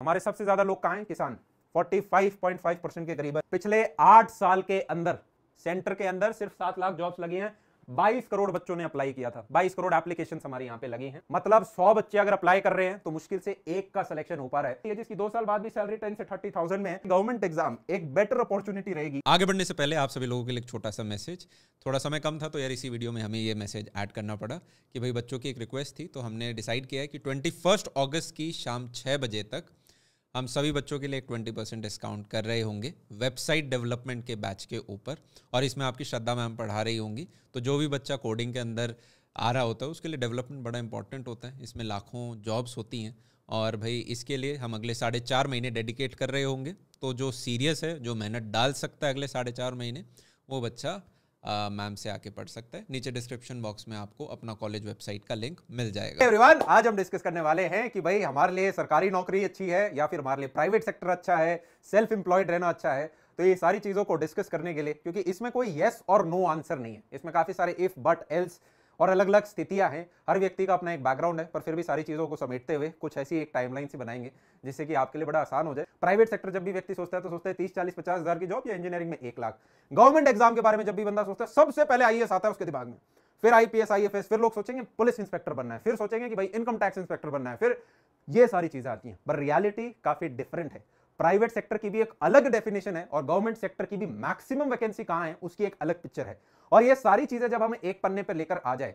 हमारे सबसे ज्यादा लोग कहा है किसान 45.5 परसेंट के करीब पिछले आठ साल के अंदर सेंटर के अंदर सिर्फ सात लाख जॉब लगी है 22 करोड़ बच्चों ने अप्लाई किया था 22 करोड़ एप्लीकेशन हमारे यहाँ पे लगे हैं मतलब 100 बच्चे अगर अप्लाई कर रहे हैं तो मुश्किल से एक का सिलेक्शन हो पा रहा है जिसकी दो साल बाद भी सैलरी 10 से 30,000 थाउजेंड में गवर्नमेंट एग्जाम एक बेटर अपॉर्चुनिटी रहेगी आगे बढ़ने से पहले आप सभी लोगों के लिए छोटा सा मैसेज थोड़ा समय कम था तो यार इसी वीडियो में हमें ये मैसेज ऐड करना पड़ा कि भाई बच्चों की एक रिक्वेस्ट थी तो हमने डिसाइड किया है कि ट्वेंटी अगस्त की शाम छह बजे तक हम सभी बच्चों के लिए एक ट्वेंटी परसेंट डिस्काउंट कर रहे होंगे वेबसाइट डेवलपमेंट के बैच के ऊपर और इसमें आपकी श्रद्धा मैम पढ़ा रही होंगी तो जो भी बच्चा कोडिंग के अंदर आ रहा होता है उसके लिए डेवलपमेंट बड़ा इंपॉर्टेंट होता है इसमें लाखों जॉब्स होती हैं और भाई इसके लिए हम अगले साढ़े चार महीने डेडिकेट कर रहे होंगे तो जो सीरियस है जो मेहनत डाल सकता है अगले साढ़े चार महीने वो बच्चा मैम से आके पढ़ सकते हैं नीचे डिस्क्रिप्शन बॉक्स में आपको अपना कॉलेज वेबसाइट का लिंक मिल जाएगा एवरीवन आज हम डिस्कस करने वाले हैं कि भाई हमारे लिए सरकारी नौकरी अच्छी है या फिर हमारे लिए प्राइवेट सेक्टर अच्छा है सेल्फ एम्प्लॉयड रहना अच्छा है तो ये सारी चीज़ों को डिस्कस करने के लिए क्योंकि इसमें कोई येस और नो आंसर नहीं है इसमें काफ़ी सारे इफ़ बट एल्स और अलग अलग स्थितियां हैं हर व्यक्ति का अपना एक बैकग्राउंड है पर फिर भी सारी चीज़ों को समेटते हुए कुछ ऐसी एक टाइमलाइन से बनाएंगे जिससे कि आपके लिए बड़ा आसान हो जाए प्राइवेट सेक्टर जब भी व्यक्ति सोचता है तो सोचता है तीस चालीस पचास हज़ार की जॉब या इंजीनियरिंग में एक लाख गवर्नमेंट एग्जाम के बारे में जब भी बंदा सोचता है सबसे पहले आई आता है उसके दिमाग में फिर आईपीएस आईएफएस फिर लोग सोचेंगे पुलिस इंस्पेक्टर बनना है फिर सोचेंगे कि भाई इनकम टैक्स इंस्पेक्टर बनना है फिर ये सारी चीजें आती हैं पर रियलिटी काफी डिफरेंट है प्राइवेट सेक्टर की भी एक अलग डेफिनेशन है और गवर्नमेंट सेक्टर की भी मैक्सिमम वैकेंसी कहाँ है उसकी एक अलग पिक्चर है और ये सारी चीजें जब हम एक पन्ने पर लेकर आ जाए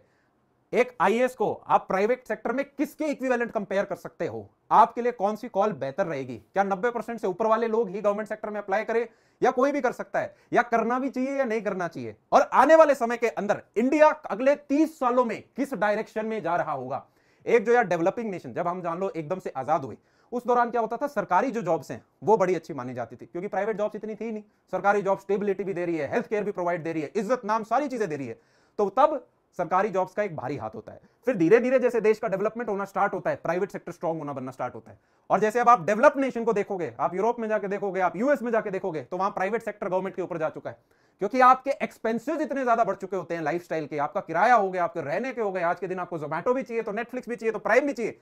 एक आईएएस को आप प्राइवेट सेक्टर में किसके इक्विवेलेंट कंपेयर कर सकते हो आपके लिए कौन सी कॉल बेहतर रहेगी क्या 90 परसेंट से ऊपर वाले लोग ही गवर्नमेंट सेक्टर में अप्लाई करें या कोई भी कर सकता है या करना भी चाहिए या नहीं करना चाहिए और आने वाले समय के अंदर इंडिया अगले तीस सालों में किस डायरेक्शन में जा रहा होगा एक जो यार डेवलपिंग नेशन जब हम जान लो एकदम से आजाद हुए उस दौरान क्या होता था सरकारी जो जॉब्स हैं वो बड़ी अच्छी मानी जाती थी क्योंकि प्राइवेट जॉब्स इतनी थी नहीं सरकारी जॉब स्टेबिलिटी भी दे रही है हेल्थ केयर भी प्रोवाइड दे रही है इज्जत नाम सारी चीजें दे रही है तो तब सरकारी जॉब्स का एक भारी हाथ होता है फिर धीरे धीरे जैसे देश का डेवलपमेंट होना स्टार्ट होता है प्राइवेट सेक्टर स्ट्रॉन्ग होना बनना स्टार्ट होता है और जैसे अब आप डेवलप नेशन को देखोगे आप यूरोप में जाके देखोगे आप यूएस में जाके देखोगे तो वहां प्राइवेट सेक्टर गवर्नमेंट के ऊपर जा चुका है क्योंकि आपके एक्सपेंसिव इतने ज्यादा बढ़ चुके होते हैं लाइफ के आपका किराया हो गया आपके रहने के हो गए आज के दिन आपको जोमेटो भी चाहिए तो नेटफ्लिक्स भी चाहिए तो प्राइम भी चाहिए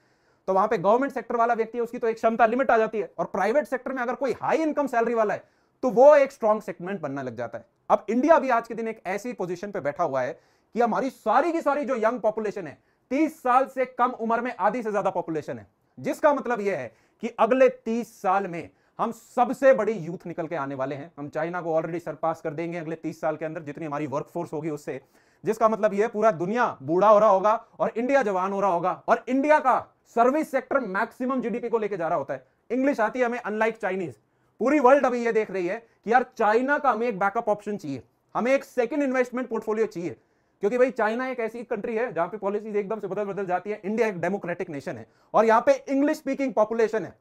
तो वहां पे गवर्नमेंट सेक्टर वाला व्यक्ति है उसकी तो एक क्षमता लिमिट आ जाती है और प्राइवेट सेक्टर में अगर कोई हाई इनकम सैलरी वाला है तो वो एक स्ट्रॉन्ग सेगमेंट बनना लग जाता है अब इंडिया भी आज के दिन एक ऐसी पोजिशन पे बैठा हुआ है कि हमारी सारी की सारी जो यंग पॉपुलेशन है तीस साल से कम उम्र में आधी से ज्यादा पॉपुलेशन है जिसका मतलब यह है कि अगले तीस साल में हम सबसे बड़ी यूथ निकल के आने वाले हैं हम चाइना को ऑलरेडी सरपास कर देंगे अगले तीस साल के अंदर जितनी हमारी वर्कफोर्स होगी उससे जिसका मतलब यह पूरा दुनिया बूढ़ा हो रहा होगा और इंडिया जवान हो रहा होगा और इंडिया का सर्विस सेक्टर मैक्सिमम जीडीपी को लेकर जा रहा होता है इंग्लिश आती है हमें अनलाइक चाइनीज पूरी वर्ल्ड अभी यह देख रही है कि यार चाइना का हमें एक बैकअप ऑप्शन चाहिए हमें एक सेकंड इन्वेस्टमेंट पोर्टफोलियो चाहिए क्योंकि भाई चाइना एक ऐसी कंट्री है जहां पे पॉलिसीज एकदम से बदल बदल जाती है इंडिया एक डेमोक्रेटिक नेशन है और यहाँ पे इंग्लिश स्पीकिंग पॉपुलेशन है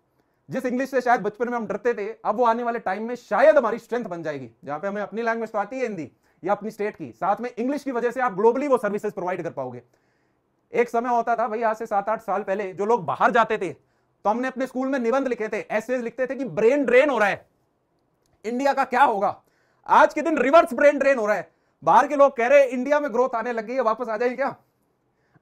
जिस इंग्लिश से शायद बचपन में हम डरते थे अब वो आने वाले टाइम में शायद हमारी स्ट्रेंथ बन जाएगी जहां पे हमें अपनी लैंग्वेज तो आती है हिंदी या अपनी स्टेट की साथ में इंग्लिश की वजह से आप ग्लोबली वो सर्विसेज प्रोवाइड कर पाओगे एक समय होता था भाई आज से सात आठ साल पहले जो लोग बाहर जाते थे तो हमने अपने स्कूल में निबंध लिखे थे ऐसे लिखते थे कि ब्रेन ड्रेन हो रहा है इंडिया का क्या होगा आज के दिन रिवर्स ब्रेन ड्रेन हो रहा है बाहर के लोग कह रहे हैं इंडिया में ग्रोथ आने लग गई है वापस आ जाए क्या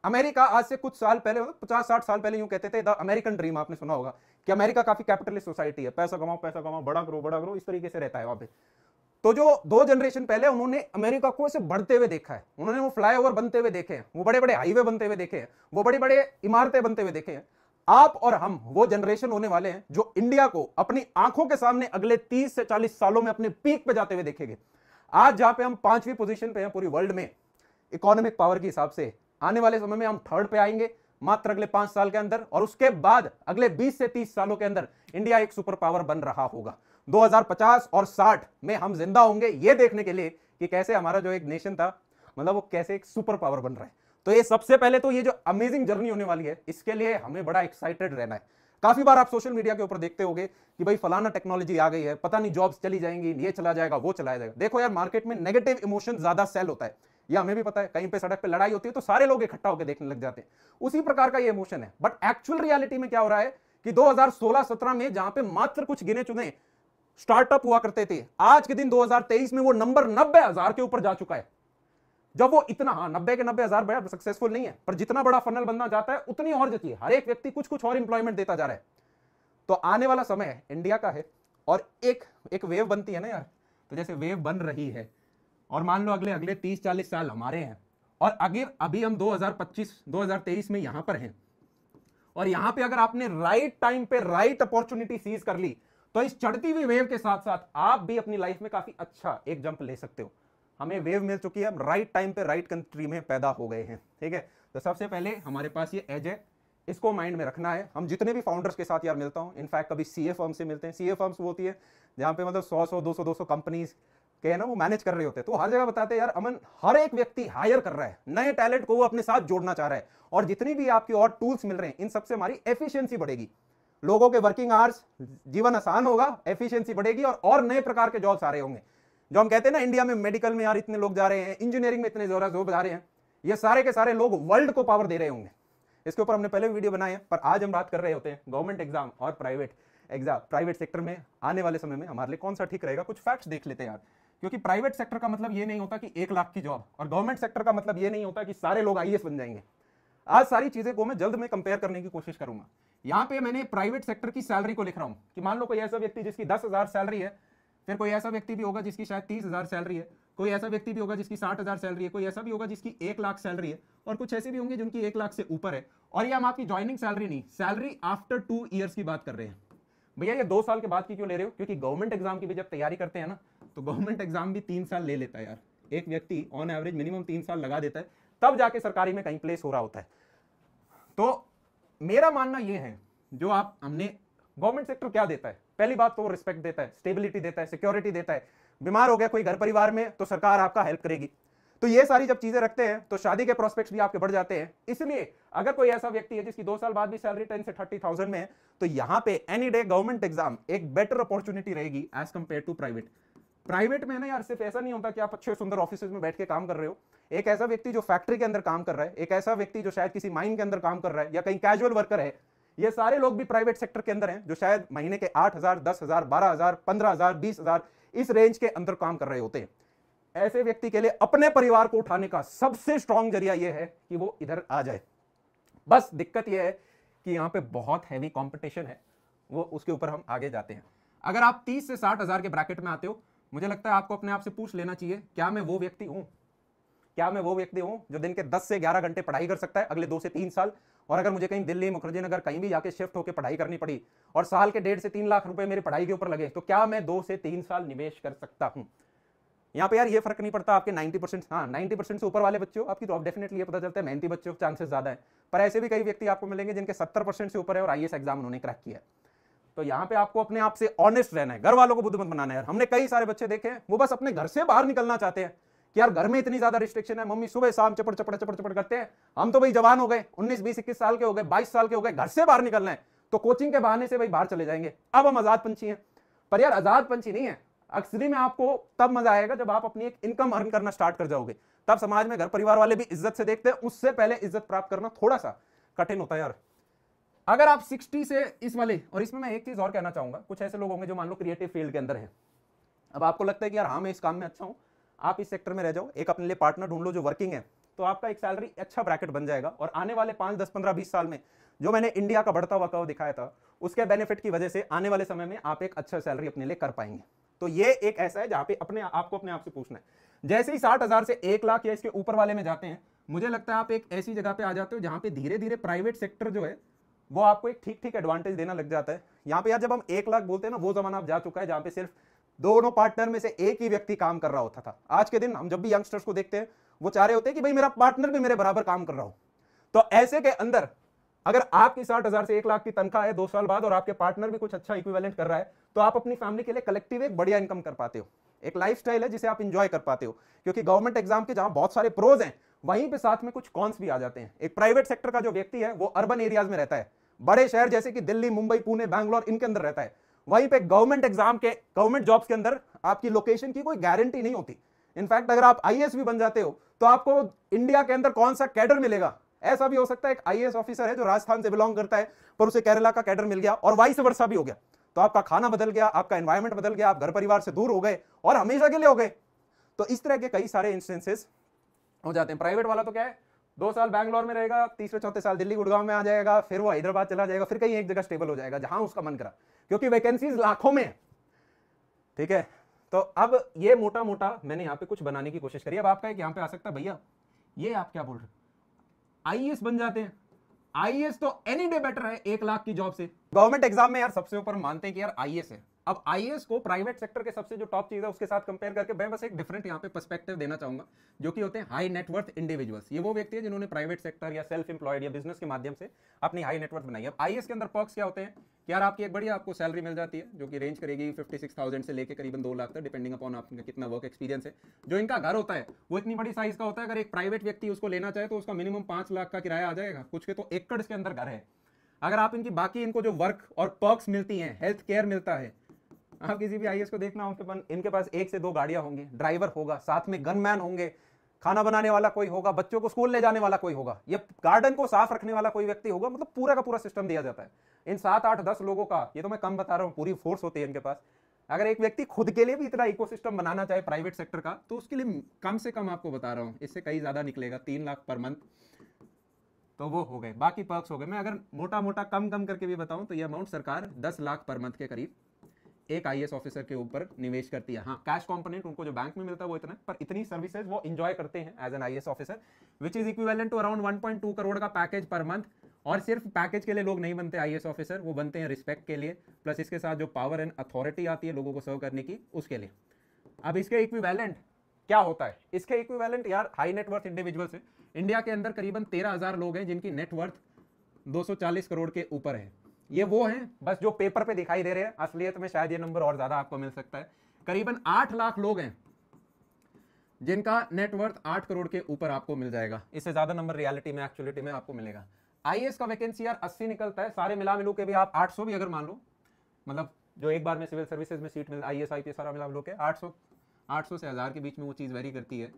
अमेरिका आज से कुछ साल पहले पचास साठ साल पहले यूं कहते थे द अमेरिकन ड्रीम आपने सुना होगा कि अमेरिका काफी कैपिटलिस्ट सोसाइटी है पैसा कमाओ पैसा कमाओ बड़ा करो बड़ा करो इस तरीके से रहता है वहां पर तो जो दो जनरेशन पहले उन्होंने अमेरिका को ऐसे बढ़ते हुए देखा है उन्होंने वो फ्लाईओवर बनते हुए देखे हैं वो बड़े बड़े हाईवे बनते हुए देखे हैं वो बड़े बड़े इमारतें बनते हुए देखे हैं आप और हम वो जनरेशन होने वाले हैं जो इंडिया को अपनी आंखों के सामने अगले 30 से 40 सालों में अपने पीक पे जाते हुए देखेंगे आज जहां पे हम पांचवी पोजीशन पे हैं पूरी वर्ल्ड में इकोनॉमिक पावर के हिसाब से आने वाले समय में हम थर्ड पे आएंगे मात्र अगले पांच साल के अंदर और उसके बाद अगले बीस से तीस सालों के अंदर इंडिया एक सुपर पावर बन रहा होगा 2050 और 60 में हम जिंदा होंगे ये देखने के लिए कि कैसे हमारा जो एक नेशन था मतलब वो कैसे एक सुपर पावर बन रहा है तो ये सबसे पहले तो ये जो अमेजिंग जर्नी होने वाली है इसके लिए हमें बड़ा एक्साइटेड रहना है काफी बार आप सोशल मीडिया के ऊपर देखते होंगे कि भाई फलाना टेक्नोलॉजी आ गई है पता नहीं जॉब्स चली जाएंगी ये चला जाएगा वो चलाया जाएगा देखो यार मार्केट में नेगेटिव इमोशन ज्यादा सेल होता है या हमें भी पता है कहीं पे सड़क पे लड़ाई होती है तो सारे लोग इकट्ठा होकर देखने लग जाते हैं उसी प्रकार का ये इमोशन है बट एक्चुअल रियलिटी में क्या हो रहा है कि 2016-17 में जहां पे मात्र कुछ गिने चुने स्टार्टअप हुआ करते थे आज के दिन 2023 में वो नंबर नब्बे हजार के ऊपर जा चुका है जब वो इतना हाँ नब्बे के नब्बे हजार बड़ा सक्सेसफुल नहीं है पर जितना बड़ा फनल बनना चाहता है उतनी और जती है हर एक व्यक्ति कुछ कुछ और इंप्लॉयमेंट देता जा रहा है तो आने वाला समय इंडिया का है और एक एक वेव बनती है ना यार तो जैसे वेव बन रही है और मान लो अगले अगले तीस चालीस साल हमारे हैं और अगर अभी हम 2025 2023 में यहां पर हैं और यहां पे अगर आपने राइट टाइम पे राइट अपॉर्चुनिटी सीज कर ली तो इस चढ़ती हुई वेव के साथ साथ आप भी अपनी लाइफ में काफी अच्छा एक जंप ले सकते हो हमें वेव मिल चुकी है हम राइट टाइम पे राइट कंट्री में पैदा हो गए हैं ठीक है तो सबसे पहले हमारे पास ये एज है इसको माइंड में रखना है हम जितने भी फाउंडर्स के साथ यार मिलता हूँ इनफैक्ट कभी सी ए फर्म से मिलते हैं सी ए फर्म्स वो होती है जहाँ पे मतलब सौ सौ दो सौ दो सौ कंपनीज के है ना वो मैनेज कर रहे होते हैं तो हर जगह बताते हैं यार अमन हर एक व्यक्ति हायर कर रहा है नए टैलेंट को वो अपने साथ जोड़ना चाह रहा है और जितनी भी आपकी और टूल्स मिल रहे हैं इन सबसे हमारी एफिशियंसी बढ़ेगी लोगों के वर्किंग आवर्स जीवन आसान होगा एफिशिएंसी बढ़ेगी और और नए प्रकार के जॉब्स आ रहे होंगे जो हम कहते हैं ना इंडिया में मेडिकल में यार इतने लोग जा रहे हैं इंजीनियरिंग में इतने जोरा जोर जा रहे हैं ये सारे के सारे लोग वर्ल्ड को पावर दे रहे होंगे इसके ऊपर हमने पहले भी वीडियो बनाए हैं पर आज हम बात कर रहे होते हैं गवर्नमेंट एग्जाम और प्राइवेट एग्जाम प्राइवेट सेक्टर में आने वाले समय में हमारे लिए कौन सा ठीक रहेगा कुछ फैक्ट्स देख लेते हैं यार क्योंकि प्राइवेट सेक्टर का मतलब ये नहीं होता कि एक लाख की जॉब और गवर्नमेंट सेक्टर का मतलब ये नहीं होता कि सारे लोग आई बन जाएंगे आज सारी चीज़ें को मैं जल्द में कंपेयर करने की कोशिश करूंगा यहां पे मैंने प्राइवेट सेक्टर की सैलरी को लिख रहा हूं कि मान लो कोई ऐसा व्यक्ति जिसकी दस हजार सैलरी है फिर कोई ऐसा व्यक्ति भी होगा जिसकी शायद तीस हजार सैलरी है कोई ऐसा व्यक्ति भी होगा जिसकी साठ हजार सैलरी है कोई ऐसा भी होगा जिसकी एक लाख सैलरी है और कुछ ऐसे भी होंगे जिनकी एक लाख से ऊपर है और ये हम आपकी ज्वाइनिंग सैलरी नहीं सैलरी आफ्टर टू ईयर्स की बात कर रहे हैं भैया ये दो साल के बाद की क्यों ले रहे हो क्योंकि गवर्नमेंट एग्जाम की भी जब तैयारी करते हैं ना तो गवर्नमेंट एग्जाम भी तीन साल ले लेता है यार एक व्यक्ति ऑन एवरेज मिनिमम तीन साल लगा देता है तब जाके सरकारी में कहीं प्लेस हो रहा होता है तो मेरा मानना यह है जो आप हमने गवर्नमेंट सेक्टर क्या देता है पहली बात तो रिस्पेक्ट देता है स्टेबिलिटी देता है सिक्योरिटी देता है बीमार हो गया कोई घर परिवार में तो सरकार आपका हेल्प करेगी तो ये सारी जब चीजें रखते हैं तो शादी के प्रोस्पेक्ट भी आपके बढ़ जाते हैं इसलिए अगर कोई ऐसा व्यक्ति है जिसकी दो साल बाद भी सैलरी टेन से थर्टी थाउजेंड में है तो यहाँ पे एनी डे गवर्नमेंट एग्जाम एक बेटर अपॉर्चुनिटी रहेगी as compare to private private में है ना यार सिर्फ ऐसा नहीं होता कि आप अच्छे सुंदर ऑफिस में बैठ के काम कर रहे हो एक ऐसा व्यक्ति जो फैक्ट्री के अंदर काम कर रहा है एक ऐसा व्यक्ति जो शायद किसी माइन के अंदर काम कर रहा है या कहीं कैजुअल वर्कर है ये सारे लोग भी प्राइवेट सेक्टर के अंदर हैं जो शायद महीने के आठ हजार दस हजार बारह हजार पंद्रह हजार बीस हजार इस रेंज के अंदर काम कर रहे होते हैं ऐसे व्यक्ति के लिए अपने परिवार को उठाने का सबसे स्ट्रांग जरिया यह है कि वो इधर आ जाए बस दिक्कत यह है कि यहाँ पे बहुत हैवी कॉम्पिटिशन है वो उसके ऊपर हम आगे जाते हैं अगर आप तीस से साठ हजार के ब्रैकेट में आते हो मुझे लगता है आपको अपने आप से पूछ लेना चाहिए क्या मैं वो व्यक्ति हूँ क्या मैं वो व्यक्ति हूँ जो दिन के दस से ग्यारह घंटे पढ़ाई कर सकता है अगले दो से तीन साल और अगर मुझे कहीं दिल्ली मुखर्जी नगर कहीं भी जाके शिफ्ट होकर पढ़ाई करनी पड़ी और साल के डेढ़ से तीन लाख रुपए मेरी पढ़ाई के ऊपर लगे तो क्या मैं दो से तीन साल निवेश कर सकता हूँ यहाँ पे यार ये फर्क नहीं पड़ता आपके 90 परसेंट हाँ नाइन्टी परसेंट से ऊपर वाले बच्चों आपकी तो डेफिनेटली ये पता चलता है मेहनती बच्चों के चांसेस ज्यादा है पर ऐसे भी कई व्यक्ति आपको मिलेंगे जिनके सत्तर परसेंट से ऊपर है और आई एग्जाम उन्होंने क्रैक किया है तो यहाँ पे आपको अपने आप से ऑनेस्ट रहना है घर वालों को बुद्धिमत बनाना है हमने कई सारे बच्चे देखे हैं वो बस अपने घर से बाहर निकलना चाहते हैं कि यार घर में इतनी ज्यादा रिस्ट्रिक्शन है मम्मी सुबह शाम चपड़ चपड़ चपड़ चपड़ करते हैं हम तो भाई जवान हो गए उन्नीस बीस इक्कीस साल के हो गए बाईस साल के हो गए घर से बाहर निकलना है तो कोचिंग के बहाने से भाई बाहर चले जाएंगे अब हम आजाद पंछी हैं पर यार आजाद पंछी नहीं है अक्सरी में आपको तब मजा आएगा जब आप अपनी एक इनकम अर्न करना स्टार्ट कर जाओगे तब समाज में घर परिवार वाले भी इज्जत से देखते हैं उससे पहले इज्जत प्राप्त करना थोड़ा सा कठिन होता है यार अगर आप 60 से इस वाले और इसमें मैं एक चीज़ और कहना चाहूंगा कुछ ऐसे लोग होंगे जो मान लो क्रिएटिव फील्ड के अंदर है अब आपको लगता है कि यार हाँ मैं इस काम में अच्छा हूँ आप इस सेक्टर में रह जाओ एक अपने लिए पार्टनर ढूंढ लो जो वर्किंग है तो आपका एक सैलरी अच्छा ब्रैकेट बन जाएगा और आने वाले पांच दस पंद्रह बीस साल में जो मैंने इंडिया का बढ़ता हुआ दिखाया था उसके बेनिफिट की वजह से आने वाले समय में आप एक अच्छा सैलरी अपने लिए कर पाएंगे तो ये एक ऐसा है जहाँ पे अपने आपको अपने आप से पूछना है जैसे ही साठ हज़ार से एक लाख या इसके ऊपर वाले में जाते हैं मुझे लगता है आप एक ऐसी जगह पे आ जाते हो जहाँ पे धीरे धीरे प्राइवेट सेक्टर जो है वो आपको एक ठीक ठीक एडवांटेज देना लग जाता है यहाँ पे यार जब हम एक लाख बोलते हैं ना वो जमाना आप जा चुका है जहाँ पे सिर्फ दोनों पार्टनर में से एक ही व्यक्ति काम कर रहा होता था आज के दिन हम जब भी यंगस्टर्स को देखते हैं वो चाह रहे होते हैं कि भाई मेरा पार्टनर भी मेरे बराबर काम कर रहा हो तो ऐसे के अंदर अगर आपकी साठ हजार से एक लाख की तनख्वाह है दो साल बाद और आपके पार्टनर भी कुछ अच्छा इक्विवेलेंट कर रहा है तो आप अपनी फैमिली के लिए कलेक्टिव एक बढ़िया इनकम कर पाते हो एक लाइफ है जिसे आप इंजॉय कर पाते हो क्योंकि गवर्नमेंट एग्जाम के जहां बहुत सारे प्रोज हैं वहीं पे साथ में कुछ कॉन्स भी आ जाते हैं एक प्राइवेट सेक्टर का जो व्यक्ति है वो अर्बन एरियाज में रहता है बड़े शहर जैसे कि दिल्ली मुंबई पुणे बैंगलोर इनके अंदर रहता है वहीं पे गवर्नमेंट एग्जाम के गवर्नमेंट जॉब्स के अंदर आपकी लोकेशन की कोई गारंटी नहीं होती इनफैक्ट अगर आप आई भी बन जाते हो तो आपको इंडिया के अंदर कौन सा कैडर मिलेगा ऐसा भी हो सकता है एक आई ऑफिसर है जो राजस्थान से बिलोंग करता है पर उसे केरला का कैडर मिल गया और वाइस वर्षा भी हो गया तो आपका खाना बदल गया आपका एनवायरमेंट बदल गया आप घर परिवार से दूर हो गए और हमेशा के लिए हो गए तो इस तरह के कई सारे इंस्टेंसेस हो जाते हैं प्राइवेट वाला तो क्या है दो साल बैंगलोर में रहेगा तीसरे चौथे साल दिल्ली गुड़गांव में आ जाएगा फिर वो हैदराबाद चला जाएगा फिर कहीं एक जगह स्टेबल हो जाएगा जहां उसका मन करा क्योंकि वैकेंसीज लाखों में ठीक है तो अब ये मोटा मोटा मैंने यहाँ पे कुछ बनाने की कोशिश करी अब आपका एक यहाँ पे आ सकता है भैया ये आप क्या बोल रहे आई बन जाते हैं आई तो एनी डे बेटर है एक लाख की जॉब से गवर्नमेंट एग्जाम में यार सबसे ऊपर मानते हैं कि यार आई है अब आई को प्राइवेट सेक्टर के सबसे जो टॉप चीज है उसके साथ कंपेयर करके मैं बस एक डिफरेंट यहाँ पे पर्सपेक्टिव देना चाहूंगा जो कि होते हैं हाई नेटवर्थ इंडिविजुअल्स ये वो व्यक्ति है जिन्होंने प्राइवेट सेक्टर या सेल्फ एम्प्लॉयड या बिजनेस के माध्यम से अपनी हाई नेटवर्थ बनाई अब आई के अंदर पॉक्स क्या होते हैं यार आपकी एक बढ़िया आपको सैलरी मिल जाती है जो कि रेंज करेगी फिफ्टी सिक्स थाउजेंड से लेकर करीबन दो लाख तक डिपेंडिंग अपॉन आपका कितना वर्क एक्सपीरियंस है जो इनका घर होता है वो इतनी बड़ी साइज का होता है अगर एक प्राइवेट व्यक्ति उसको लेना चाहे तो उसका मिनिमम पांच लाख का किराया आ जाएगा कुछ के तो एकड़ के अंदर घर है अगर आप इनकी बाकी इनको जो वर्क और पर्क्स मिलती है हेल्थ केयर मिलता है आप किसी भी आई को देखना उनके पास इनके पास एक से दो गाड़ियां होंगी ड्राइवर होगा साथ में गनमैन होंगे खाना बनाने वाला कोई होगा बच्चों को स्कूल ले जाने वाला कोई होगा या गार्डन को साफ रखने वाला कोई व्यक्ति होगा मतलब पूरा का पूरा सिस्टम दिया जाता है इन सात आठ दस लोगों का ये तो मैं कम बता रहा हूँ पूरी फोर्स होती है इनके पास अगर एक व्यक्ति खुद के लिए भी इतना इकोसिस्टम बनाना चाहे प्राइवेट सेक्टर का तो उसके लिए कम से कम आपको बता रहा हूँ इससे कहीं ज़्यादा निकलेगा तीन लाख पर मंथ तो वो हो गए बाकी पर्क्स हो गए मैं अगर मोटा मोटा कम कम करके भी बताऊँ तो ये अमाउंट सरकार दस लाख पर मंथ के करीब एक आई ऑफिसर के ऊपर निवेश करती है हाँ कैश कॉम्पोनेंट उनको जो बैंक में मिलता है वो इतना पर इतनी सर्विसेज वो इंजॉय करते हैं as an I officer which is equivalent to around 1.2 crore का पैकेज पर मंथ और सिर्फ पैकेज के लिए लोग नहीं बनते आई ऑफिसर वो बनते हैं रिस्पेक्ट के लिए प्लस इसके साथ जो पावर एंड अथॉरिटी आती है लोगों को सर्व करने की उसके लिए अब इसके इक्विवेलेंट क्या होता है इसके इक्विवेलेंट यार हाई नेटवर्थ इंडिविजुअल्स है इंडिया के अंदर करीबन तेरह लोग हैं जिनकी नेटवर्थ 240 करोड़ के ऊपर है ये वो हैं बस जो पेपर पे दिखाई दे रहे हैं असलियत में शायद ये नंबर और ज़्यादा आपको मिल सकता है करीबन आठ लाख लोग हैं जिनका नेटवर्थ आठ करोड़ के ऊपर आपको मिल जाएगा इससे ज़्यादा नंबर रियलिटी में एक्चुअलिटी में आपको मिलेगा आई का वैकेंसी यार अस्सी निकलता है सारे मिला मिलू के भी आप आठ भी अगर मान लो मतलब जो एक बार में सिविल सर्विसेज में सीट मिल आई एस आई सारा मिला मिलू के आठ सौ से हज़ार के बीच में वो चीज़ वेरी करती है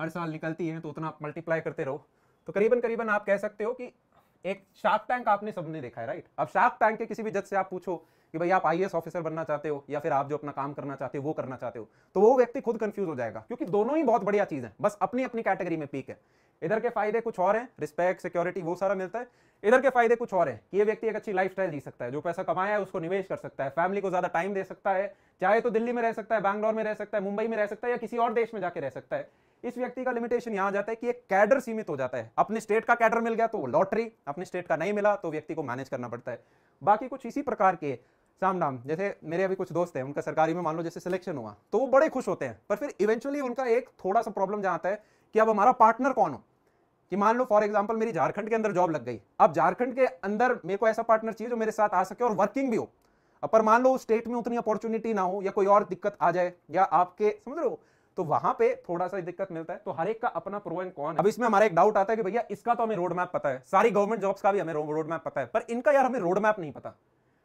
हर साल निकलती है तो उतना मल्टीप्लाई करते रहो तो करीबन करीबन आप कह सकते हो कि एक शार्क टैंक आपने सबने देखा है राइट अब शार्क टैंक के किसी भी जज से आप पूछो कि भाई आप आई ऑफिसर बनना चाहते हो या फिर आप जो अपना काम करना चाहते हो वो करना चाहते हो तो वो व्यक्ति खुद कंफ्यूज हो जाएगा क्योंकि दोनों ही बहुत बढ़िया चीज है बस अपनी अपनी कैटेगरी में पीक है इधर के फायदे कुछ और हैं रिस्पेक्ट सिक्योरिटी वो सारा मिलता है इधर के फायदे कुछ और हैं कि ये व्यक्ति एक अच्छी लाइफ जी सकता है जो पैसा कमाया है उसको निवेश कर सकता है फैमिली को ज्यादा टाइम दे सकता है चाहे तो दिल्ली में रह सकता है बैंगलोर में रह सकता है मुंबई में रह सकता है या किसी और देश में जाके रह सकता है इस व्यक्ति का लिमिटेशन यहाँ जाता है कि एक कैडर सीमित हो जाता है अपने स्टेट का कैडर मिल गया तो लॉटरी अपने स्टेट का नहीं मिला तो व्यक्ति को मैनेज करना पड़ता है बाकी कुछ इसी प्रकार के साम नाम जैसे मेरे अभी कुछ दोस्त हैं उनका सरकारी में मान लो जैसे सिलेक्शन हुआ तो वो बड़े खुश होते हैं पर फिर इवेंचुअली उनका एक थोड़ा सा प्रॉब्लम जहाँ आता है कि अब हमारा पार्टनर कौन हो कि मान लो फॉर एग्जाम्पल मेरी झारखंड के अंदर जॉब लग गई अब झारखंड के अंदर मेरे को ऐसा पार्टनर चाहिए जो मेरे साथ आ सके और वर्किंग भी हो पर मान लो स्टेट में उतनी अपॉर्चुनिटी ना हो या कोई और दिक्कत आ जाए या आपके समझ रहे हो तो वहां पे थोड़ा सा दिक्कत मिलता है तो हर एक का अपना प्रो एंड कौन है अब इसमें हमारा एक डाउट आता है कि भैया इसका तो हमें रोड मैप पता है सारी गवर्नमेंट जॉब्स का भी हमें रोड मैप पता है पर इनका यार हमें रोड मैप नहीं पता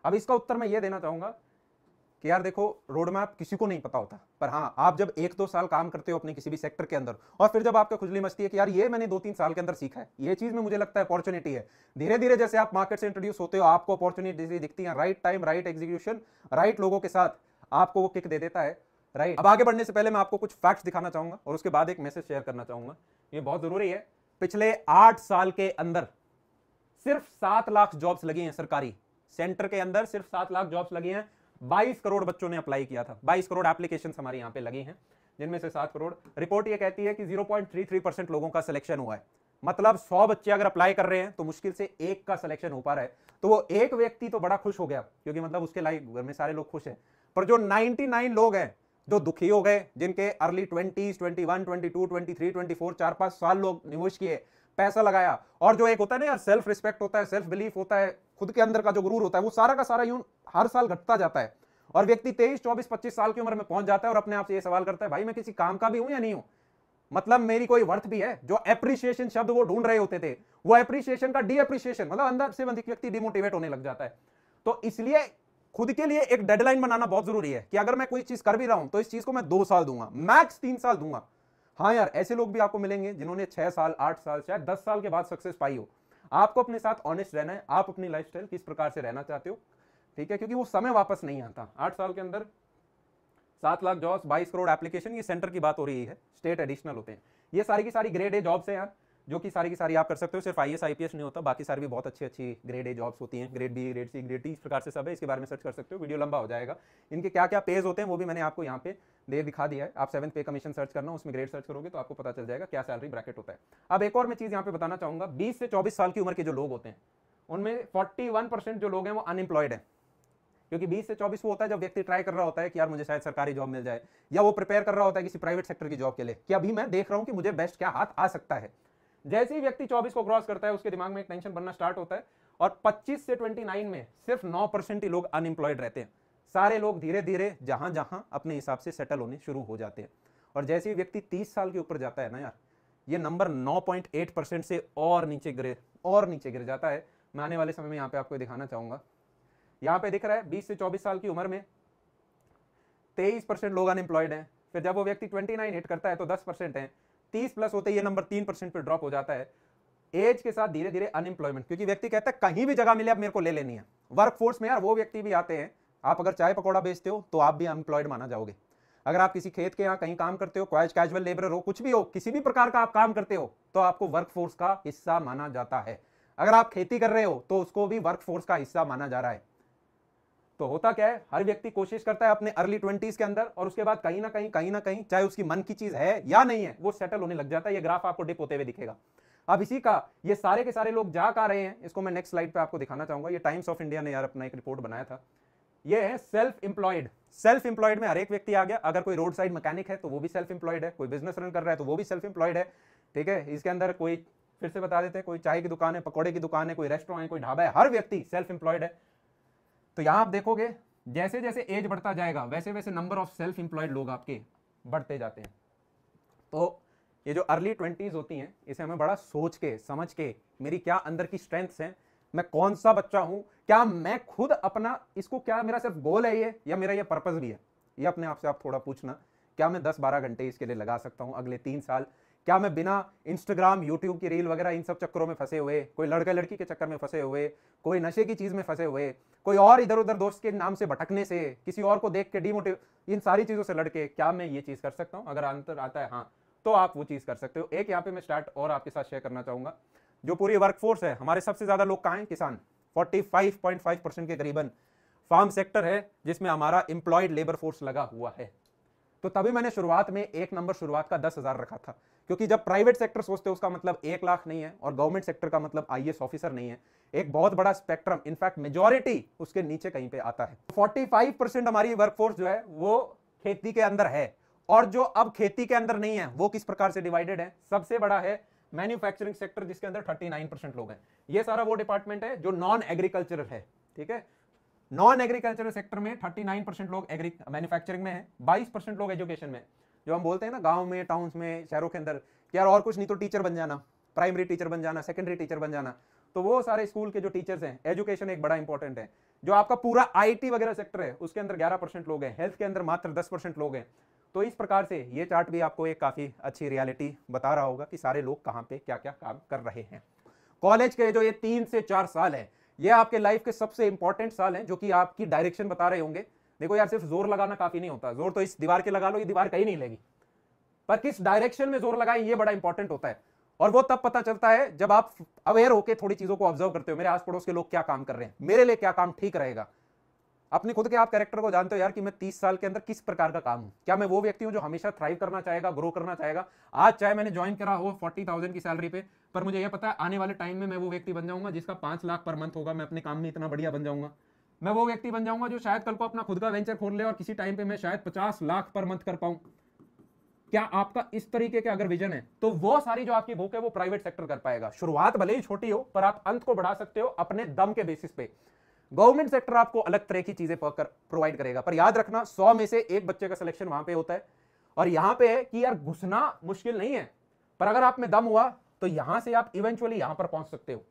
अब इसका उत्तर मैं ये देना चाहूंगा कि यार देखो रोड मैप किसी को नहीं पता होता पर हाँ आप जब एक दो साल काम करते हो अपने किसी भी सेक्टर के अंदर और फिर जब आपका खुजली मचती है कि यार ये मैंने दो तीन साल के अंदर सीखा है ये चीज में मुझे लगता है अपॉर्चुनिटी है धीरे धीरे जैसे आप मार्केट से इंट्रोड्यूस होते हो आपको अपॉर्चुनिटी दिखती है right time right execution right लोगों के साथ आपको वो किक दे देता है राइट अब आगे बढ़ने से पहले मैं आपको कुछ फैक्ट्स दिखाना चाहूंगा और उसके बाद एक मैसेज शेयर करना चाहूंगा ये बहुत जरूरी है पिछले आठ साल के अंदर सिर्फ सात लाख जॉब्स लगी हैं सरकारी सेंटर के अंदर सिर्फ सात लाख जॉब्स लगी हैं बाईस करोड़ बच्चों ने अप्लाई किया था बाईस करोड़ एप्लीकेशन हमारे यहाँ पे लगी हैं जिनमें से सात करोड़ रिपोर्ट ये कहती है कि जीरो परसेंट लोगों का सिलेक्शन हुआ है मतलब सौ बच्चे अगर अप्लाई कर रहे हैं तो मुश्किल से एक का सिलेक्शन हो पा रहा है तो वो एक व्यक्ति तो बड़ा खुश हो गया क्योंकि मतलब उसके लाइफ घर में सारे लोग खुश हैं पर जो 99 लोग हैं जो दुखी हो गए जिनके early twenties twenty one twenty two twenty three twenty four चार पांच साल लोग निवेश किए पैसा लगाया और जो एक होता है ना यार सेल्फ रिस्पेक्ट होता है सेल्फ बिलीफ होता है खुद के अंदर का जो गुरूर होता है वो सारा का सारा यूं हर साल घटता जाता है और व्यक्ति तेईस चौबीस पच्चीस साल की उम्र में पहुंच जाता है और अपने आप से ये सवाल करता है भाई मैं किसी काम का भी हूं या नहीं हूं मतलब मेरी कोई वर्थ भी है जो एप्रिशिएशन शब्द वो ढूंढ रहे होते थे वो एप्रिशिएशन का डी एप्रिशिएशन मतलब अंदर से व्यक्ति डिमोटिवेट होने लग जाता है तो इसलिए खुद के लिए एक डेडलाइन बनाना बहुत जरूरी है कि अगर मैं कोई चीज कर भी रहा हूं तो इस चीज को मैं दो साल दूंगा मैक्स तीन साल दूंगा हाँ यार ऐसे लोग भी आपको मिलेंगे जिन्होंने छह साल आठ साल शायद दस साल के बाद सक्सेस पाई हो आपको अपने साथ ऑनेस्ट रहना है आप अपनी लाइफ किस प्रकार से रहना चाहते हो ठीक है क्योंकि वो समय वापस नहीं आता आठ साल के अंदर सात लाख जॉब्स बाईस करोड़ एप्लीकेशन ये सेंटर की बात हो रही है स्टेट एडिशनल होते हैं ये सारी की सारी ग्रेड ए जॉब्स हैं यार जो कि सारी की सारी आप कर सकते हो सिर्फ आई एस नहीं होता बाकी सारी भी बहुत अच्छी अच्छी ग्रेड ए जॉब्स होती हैं grade B grade C grade D इस प्रकार से सब है इसके बारे में सर्च कर सकते हो वीडियो लंबा हो जाएगा इनके क्या क्या पेज होते हैं वो भी मैंने आपको यहाँ पे दे दिखा दिया है आप सेवन पे कमीशन सर्च करना उसमें ग्रेड सर्च करोगे तो आपको पता चल जाएगा क्या सैलरी ब्रैकेट होता है अब एक और मैं चीज़ यहाँ पे बताना चाहूँगा बीस से चौबीस साल की उम्र के जो लोग होते हैं उनमें फोर्टी जो लोग हैं वो अनएम्प्लॉयड हैं क्योंकि 20 से 24 वो होता है जब व्यक्ति ट्राई कर रहा होता है कि यार मुझे शायद सरकारी जॉब मिल जाए या वो प्रिपेयर कर रहा होता है किसी प्राइवेट सेक्टर की जॉब के लिए कि अभी मैं देख रहा हूँ कि मुझे बेस्ट क्या हाथ आ सकता है जैसे ही व्यक्ति 24 को क्रॉस करता है उसके दिमाग में एक टेंशन बनना स्टार्ट होता है और 25 से 29 में सिर्फ 9 परसेंट ही लोग अनएम्प्लॉयड रहते हैं सारे लोग धीरे धीरे जहां जहां अपने हिसाब से सेटल होने शुरू हो जाते हैं और जैसे ही व्यक्ति तीस साल के ऊपर जाता है ना यार ये नंबर 9.8 परसेंट से और नीचे गिरे और नीचे गिर जाता है मैं आने वाले समय में यहाँ पे आपको दिखाना चाहूंगा यहाँ पे दिख रहा है बीस से चौबीस साल की उम्र में तेईस लोग अनएम्प्लॉयड है फिर जब वो व्यक्ति ट्वेंटी हिट करता है तो दस परसेंट तीस प्लस होते ये नंबर तीन परसेंट पर ड्रॉप हो जाता है एज के साथ धीरे धीरे अनएम्प्लॉयमेंट क्योंकि व्यक्ति कहता है कहीं भी जगह मिले अब मेरे को ले लेनी है वर्क फोर्स में यार वो व्यक्ति भी आते हैं आप अगर चाय पकौड़ा बेचते हो तो आप भी अनएम्प्लॉयड माना जाओगे अगर आप किसी खेत के यहाँ कहीं काम करते हो क्वाइज कैजुअल लेबर हो कुछ भी हो किसी भी प्रकार का आप काम करते हो तो आपको वर्क फोर्स का हिस्सा माना जाता है अगर आप खेती कर रहे हो तो उसको भी वर्क फोर्स का हिस्सा माना जा रहा है तो होता क्या है हर व्यक्ति कोशिश करता है अपने अर्ली ट्वेंटीज के अंदर और उसके बाद कहीं ना कहीं कहीं ना कहीं चाहे उसकी मन की चीज है या नहीं है वो सेटल होने लग जाता है ये ग्राफ आपको डिप होते हुए दिखेगा अब इसी का ये सारे के सारे लोग जा का रहे हैं इसको मैं नेक्स्ट स्लाइड पे आपको दिखाना चाहूंगा ये टाइम्स ऑफ इंडिया ने यार अपना एक रिपोर्ट बनाया था ये है सेल्फ एम्प्लॉयड सेल्फ एम्प्लॉयड में हर एक व्यक्ति आ गया अगर कोई रोड साइड मैकेनिक है तो वो भी सेल्फ एम्प्लॉयड है कोई बिजनेस रन कर रहा है तो वो भी सेल्फ एम्प्लॉयड है ठीक है इसके अंदर कोई फिर से बता देते हैं कोई चाय की दुकान है पकौड़े की दुकान है कोई रेस्टोरेंट है कोई ढाबा है हर व्यक्ति सेल्फ एम्प्लॉयड है तो यहां आप देखोगे जैसे जैसे एज बढ़ता जाएगा वैसे वैसे नंबर ऑफ सेल्फ एम्प्लॉयड लोग आपके बढ़ते जाते हैं तो ये जो अर्ली ट्वेंटीज़ होती हैं इसे हमें बड़ा सोच के समझ के मेरी क्या अंदर की स्ट्रेंथ्स हैं मैं कौन सा बच्चा हूं क्या मैं खुद अपना इसको क्या मेरा सिर्फ गोल है ये या मेरा ये पर्पज़ भी है ये अपने आप से आप थोड़ा पूछना क्या मैं दस बारह घंटे इसके लिए लगा सकता हूँ अगले तीन साल क्या मैं बिना इंस्टाग्राम यूट्यूब की रील वगैरह इन सब चक्करों में फंसे हुए कोई लड़के लड़की के चक्कर में फंसे हुए कोई नशे की चीज़ में फंसे हुए कोई और इधर उधर दोस्त के नाम से भटकने से किसी और को देख के डीमोटिव इन सारी चीज़ों से लड़के क्या मैं ये चीज़ कर सकता हूँ अगर आंसर आता है हाँ तो आप वो चीज़ कर सकते हो एक यहाँ पे मैं स्टार्ट और आपके साथ शेयर करना चाहूँगा जो पूरी वर्कफोर्स है हमारे सबसे ज़्यादा लोग कहाँ हैं किसान फोर्टी परसेंट के करीबन फार्म सेक्टर है जिसमें हमारा एम्प्लॉयड लेबर फोर्स लगा हुआ है तो तभी मैंने शुरुआत में एक नंबर शुरुआत का दस हज़ार रखा था क्योंकि जब प्राइवेट सेक्टर सोचते हैं उसका मतलब एक लाख नहीं है और गवर्नमेंट सेक्टर का मतलब आई ऑफिसर नहीं है एक बहुत बड़ा स्पेक्ट्रम इनफैक्ट मेजोरिटी उसके नीचे कहीं पे आता है 45 परसेंट हमारी वर्कफोर्स जो है वो खेती के अंदर है और जो अब खेती के अंदर नहीं है वो किस प्रकार से डिवाइडेड है सबसे बड़ा है मैन्युफैक्चरिंग सेक्टर जिसके अंदर 39 परसेंट लोग हैं ये सारा वो डिपार्टमेंट है जो नॉन एग्रीकल्चरल है ठीक है नॉन एग्रीकल्चरल सेक्टर में 39 परसेंट लोग मैन्युफैक्चरिंग में है 22 परसेंट लोग एजुकेशन में है जो हम बोलते हैं ना गाँव में टाउन्स में शहरों के अंदर यार और कुछ नहीं तो टीचर बन जाना प्राइमरी टीचर बन जाना सेकेंडरी टीचर बन जाना तो वो सारे स्कूल के जो टीचर्स हैं एजुकेशन एक बड़ा इंपॉर्टेंट है जो आपका पूरा आईटी वगैरह सेक्टर है उसके अंदर 11 परसेंट लोग हैं हेल्थ के अंदर मात्र 10 परसेंट लोग हैं तो इस प्रकार से ये चार्ट भी आपको एक काफ़ी अच्छी रियलिटी बता रहा होगा कि सारे लोग कहाँ पे क्या क्या काम कर रहे हैं कॉलेज के जो ये तीन से चार साल है ये आपके लाइफ के सबसे इंपॉर्टेंट साल हैं जो कि आपकी डायरेक्शन बता रहे होंगे देखो यार सिर्फ जोर लगाना काफी नहीं होता जोर तो इस दीवार के लगा लो ये दीवार कहीं नहीं लेगी पर किस डायरेक्शन में जोर लगाए ये बड़ा इंपॉर्टेंट होता है और वो तब पता चलता है जब आप अवेयर होकर थोड़ी चीजों को ऑब्जर्व करते हो मेरे आस पड़ोस के लोग क्या काम कर रहे हैं मेरे लिए क्या काम ठीक रहेगा अपने खुद के आप कैरेक्टर को जानते हो यार कि मैं तीस साल के अंदर किस प्रकार का काम हूं क्या मैं वो व्यक्ति हूं जो हमेशा थ्राइव करना चाहेगा ग्रो करना चाहेगा आज चाहे मैंने ज्वाइन करा हो फोर्टी थाउजेंड की सैलरी पे पर मुझे यह पता है आने वाले टाइम में मैं वो व्यक्ति बन जाऊंगा जिसका पांच लाख पर मंथ होगा मैं अपने काम में इतना बढ़िया बन जाऊंगा मैं वो व्यक्ति बन जाऊंगा जो शायद कल को अपना खुद का वेंचर खोल ले और किसी टाइम पे मैं शायद पचास लाख पर मंथ कर पाऊं क्या आपका इस तरीके के अगर विजन है तो वो सारी जो आपकी भूख है वो प्राइवेट सेक्टर कर पाएगा शुरुआत भले ही छोटी हो पर आप अंत को बढ़ा सकते हो अपने दम के बेसिस पे गवर्नमेंट सेक्टर आपको अलग तरह की चीजें प्रोवाइड करेगा पर याद रखना सौ में से एक बच्चे का सिलेक्शन वहां पे होता है और यहां पे है कि यार घुसना मुश्किल नहीं है पर अगर आप में दम हुआ तो यहां से आप इवेंचुअली यहां पर पहुंच सकते हो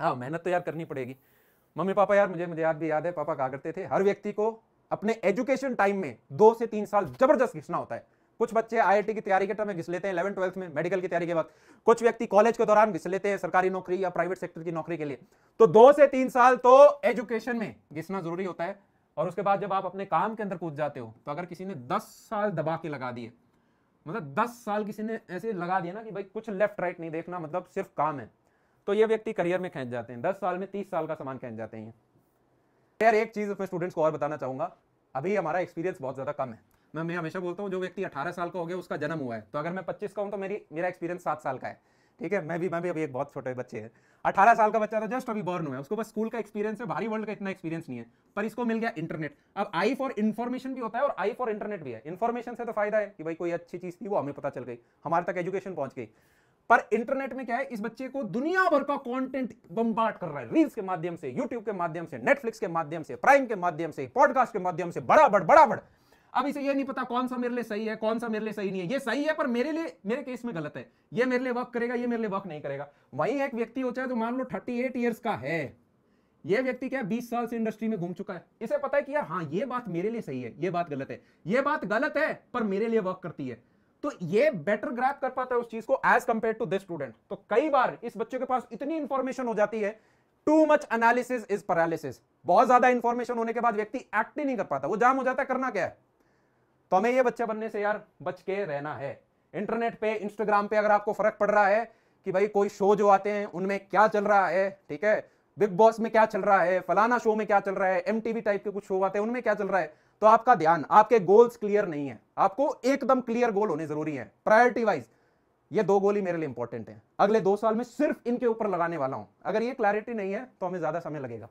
हाँ मेहनत तो यार करनी पड़ेगी मम्मी पापा यार मुझे मुझे याद भी याद है पापा कहा करते थे हर व्यक्ति को अपने एजुकेशन टाइम में दो से तीन साल जबरदस्त घिसना होता है कुछ बच्चे आईआईटी की तैयारी के टाइम में घिस लेते हैं इलेवन ट्वेल्थ में मेडिकल की तैयारी के बाद कुछ व्यक्ति कॉलेज के दौरान घिस लेते हैं सरकारी नौकरी या प्राइवेट सेक्टर की नौकरी के लिए तो दो से तीन साल तो एजुकेशन में घिसना जरूरी होता है और उसके बाद जब आप अपने काम के अंदर कूद जाते हो तो अगर किसी ने दस साल दबा के लगा दिए मतलब दस साल किसी ने ऐसे लगा दिया ना कि भाई कुछ लेफ्ट राइट नहीं देखना मतलब सिर्फ काम है तो ये व्यक्ति करियर में खेच जाते हैं दस साल में तीस साल का सामान खेच जाते हैं यार एक चीज़ मैं स्टूडेंट्स को और बताना चाहूंगा अभी हमारा एक्सपीरियंस बहुत ज़्यादा कम है मैं मैं हमेशा बोलता हूँ जो व्यक्ति अठारह साल का हो गया उसका जन्म हुआ है तो अगर मैं पच्चीस का हूँ तो मेरी मेरा एक्सपीरियंस सात साल का है ठीक है मैं भी मैं भी अभी एक बहुत छोटे बच्चे हैं अठारह साल का बच्चा था जस्ट अभी बॉर्न हुआ है उसको बस स्कूल का एक्सपीरियंस है भारी वर्ल्ड का इतना एक्सपीरियंस नहीं है पर इसको मिल गया इंटरनेट अब आई फॉर इन्फॉर्मेशन भी होता है और आई फॉर इंटरनेट भी है इन्फॉर्मेशन से तो फायदा है कि भाई कोई अच्छी चीज़ थी वो हमें पता चल गई हमारे तक एजुकेशन पहुंच गई पर इंटरनेट में क्या है इस बच्चे को दुनिया भर का कंटेंट बम्बाट कर रहा है रील्स के माध्यम से यूट्यूब के माध्यम से नेटफ्लिक्स के माध्यम से प्राइम के माध्यम से पॉडकास्ट के माध्यम से बड़ा बड़ बड़ा बड़ अब इसे ये नहीं पता कौन सा मेरे लिए सही है कौन सा मेरे लिए सही नहीं है ये सही है पर मेरे लिए मेरे केस में गलत है ये मेरे लिए वर्क करेगा ये मेरे लिए वर्क नहीं करेगा वही एक व्यक्ति होता है जो मान लो थर्टी एट ईयर्स का है ये व्यक्ति क्या बीस साल से इंडस्ट्री में घूम चुका है इसे पता है कि यार हाँ ये बात मेरे लिए सही है ये बात गलत है ये बात गलत है पर मेरे लिए वर्क करती है तो ये बेटर ग्रैप कर पाता है उस चीज को as compare to this student तो कई बार इस बच्चे के पास इतनी इंफॉर्मेशन हो जाती है too much analysis is paralysis बहुत ज्यादा इंफॉर्मेशन होने के बाद व्यक्ति एक्ट ही नहीं कर पाता वो जाम हो जाता है करना क्या है तो हमें ये बच्चा बनने से यार बच के रहना है इंटरनेट पे इंस्टाग्राम पे अगर आपको फर्क पड़ रहा है कि भाई कोई शो जो आते हैं उनमें क्या चल रहा है ठीक है बिग बॉस में क्या चल रहा है फलाना शो में क्या चल रहा है एमटीवी टाइप के कुछ शो आते हैं उनमें क्या चल रहा है तो आपका ध्यान आपके गोल्स क्लियर नहीं है आपको एकदम क्लियर गोल होने जरूरी है प्रायोरिटी वाइज ये दो गोल ही मेरे लिए इंपॉर्टेंट है अगले दो साल में सिर्फ इनके ऊपर लगाने वाला हूं अगर ये क्लैरिटी नहीं है तो हमें ज्यादा समय लगेगा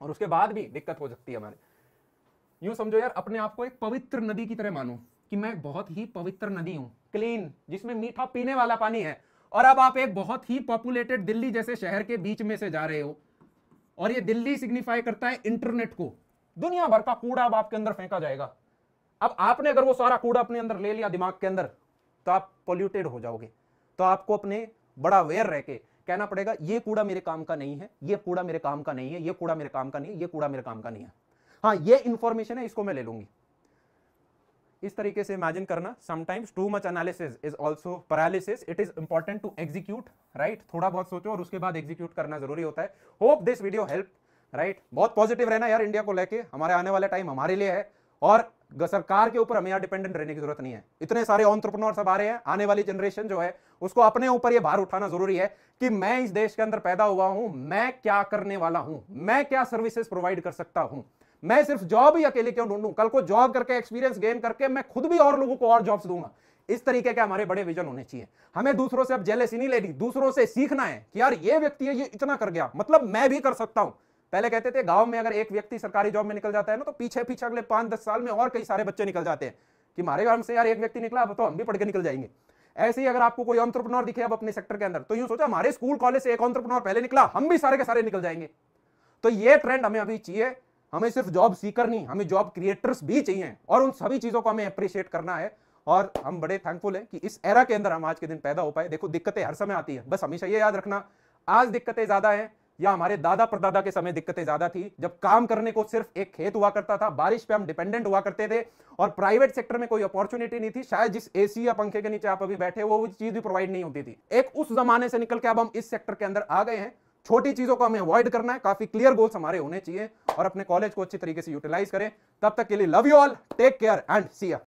और उसके बाद भी दिक्कत हो सकती है हमारे यूं समझो यार अपने आप को एक पवित्र नदी की तरह मानो कि मैं बहुत ही पवित्र नदी हूं क्लीन जिसमें मीठा पीने वाला पानी है और अब आप एक बहुत ही पॉपुलेटेड दिल्ली जैसे शहर के बीच में से जा रहे हो और ये दिल्ली सिग्निफाई करता है इंटरनेट को दुनिया भर का कूड़ा अब आपके अंदर फेंका जाएगा अब आपने अगर वो सारा कूड़ा अपने अंदर ले लिया दिमाग के अंदर तो आप पोल्यूटेड हो जाओगे तो आपको अपने बड़ा अवेयर रह के कहना पड़ेगा ये कूड़ा मेरे काम का नहीं है ये कूड़ा मेरे काम का नहीं है ये कूड़ा मेरे काम का नहीं है ये कूड़ा मेरे काम का नहीं है हाँ ये इंफॉर्मेशन है इसको मैं ले लूंगी इस तरीके से इमेजिन करना sometimes too much analysis is also paralysis it is important to execute right थोड़ा बहुत सोचो और उसके बाद एग्जीक्यूट करना जरूरी होता है hope this video help right बहुत पॉजिटिव रहना यार इंडिया को लेके हमारे आने वाले टाइम हमारे लिए है और सरकार के ऊपर हमें यहाँ डिपेंडेंट रहने की जरूरत नहीं है इतने सारे ऑन्ट्रप्रनोर सब आ रहे हैं आने वाली जनरेशन जो है उसको अपने ऊपर ये भार उठाना जरूरी है कि मैं इस देश के अंदर पैदा हुआ हूं मैं क्या करने वाला हूं मैं क्या सर्विसेज प्रोवाइड कर सकता हूं मैं सिर्फ जॉब ही अकेले क्यों ढूंढूं कल को जॉब करके एक्सपीरियंस गेन करके मैं खुद भी और लोगों को और जॉब्स दूंगा इस तरीके के हमारे बड़े विजन होने चाहिए हमें दूसरों से अब जेलेसी नहीं लेनी दूसरों से सीखना है कि यार ये व्यक्ति है ये इतना कर गया मतलब मैं भी कर सकता हूं पहले कहते थे गांव में अगर एक व्यक्ति सरकारी जॉब में निकल जाता है ना तो पीछे पीछे अगले पांच दस साल में और कई सारे बच्चे निकल जाते हैं कि हमारे गांव से यार एक व्यक्ति निकला अब तो हम भी पढ़ के निकल जाएंगे ऐसे ही अगर आपको कोई ऑन्ट्रप्रनोर दिखे अब अपने सेक्टर के अंदर तो यूँ सोचा हमारे स्कूल कॉलेज से एक ऑन्ट्रप्रनोर पहले निकला हम भी सारे के सारे निकल जाएंगे तो ये ट्रेंड हमें अभी चाहिए हमें सिर्फ जॉब सीकर नहीं हमें जॉब क्रिएटर्स भी चाहिए और उन सभी चीजों को हमें अप्रिशिएट करना है और हम बड़े थैंकफुल हैं कि इस एरा के अंदर हम आज के दिन पैदा हो पाए देखो दिक्कतें हर समय आती है बस हमेशा ये याद रखना आज दिक्कतें ज्यादा हैं या हमारे दादा परदादा के समय दिक्कतें ज्यादा थी जब काम करने को सिर्फ एक खेत हुआ करता था बारिश पे हम डिपेंडेंट हुआ करते थे और प्राइवेट सेक्टर में कोई अपॉर्चुनिटी नहीं थी शायद जिस एसी या पंखे के नीचे आप अभी बैठे वो चीज भी प्रोवाइड नहीं होती थी एक उस जमाने से निकल के अब हम इस सेक्टर के अंदर आ गए हैं छोटी चीजों को हमें अवॉइड करना है काफी क्लियर गोल्स हमारे होने चाहिए और अपने कॉलेज को अच्छी तरीके से यूटिलाइज करें तब तक के लिए love you all take care and C